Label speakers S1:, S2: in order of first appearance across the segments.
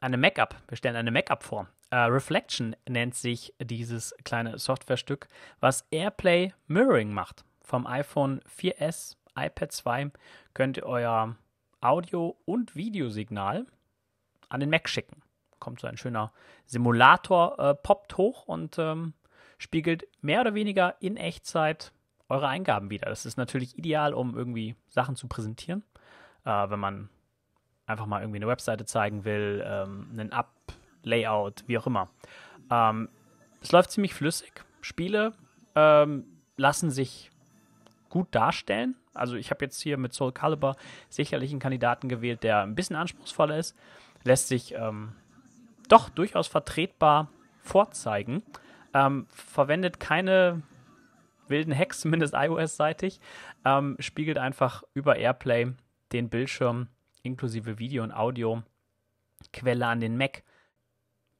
S1: eine mac up Wir stellen eine mac up vor. Uh, Reflection nennt sich dieses kleine Softwarestück, was AirPlay Mirroring macht. Vom iPhone 4S, iPad 2 könnt ihr euer Audio- und Videosignal an den Mac schicken. Kommt so ein schöner Simulator, äh, poppt hoch und ähm, spiegelt mehr oder weniger in Echtzeit eure Eingaben wieder. Das ist natürlich ideal, um irgendwie Sachen zu präsentieren, äh, wenn man einfach mal irgendwie eine Webseite zeigen will, ähm, einen App-Layout, wie auch immer. Ähm, es läuft ziemlich flüssig. Spiele ähm, lassen sich gut darstellen. Also ich habe jetzt hier mit Soul Calibur sicherlich einen Kandidaten gewählt, der ein bisschen anspruchsvoller ist. Lässt sich ähm, doch durchaus vertretbar vorzeigen. Ähm, verwendet keine wilden Hacks, zumindest iOS-seitig. Ähm, spiegelt einfach über Airplay den Bildschirm inklusive Video und Audio Quelle an den Mac.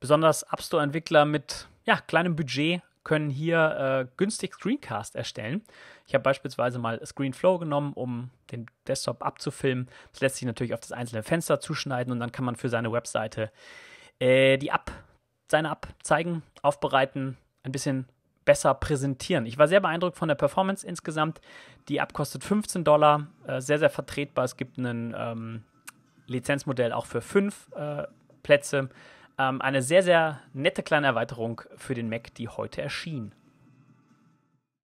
S1: Besonders App Store Entwickler mit ja, kleinem Budget können hier äh, günstig Screencast erstellen. Ich habe beispielsweise mal Screenflow genommen, um den Desktop abzufilmen. Das lässt sich natürlich auf das einzelne Fenster zuschneiden und dann kann man für seine Webseite äh, die App, seine App zeigen, aufbereiten, ein bisschen besser präsentieren. Ich war sehr beeindruckt von der Performance insgesamt. Die App kostet 15 Dollar, äh, sehr, sehr vertretbar. Es gibt einen ähm, Lizenzmodell auch für fünf äh, Plätze. Ähm, eine sehr, sehr nette kleine Erweiterung für den Mac, die heute erschien.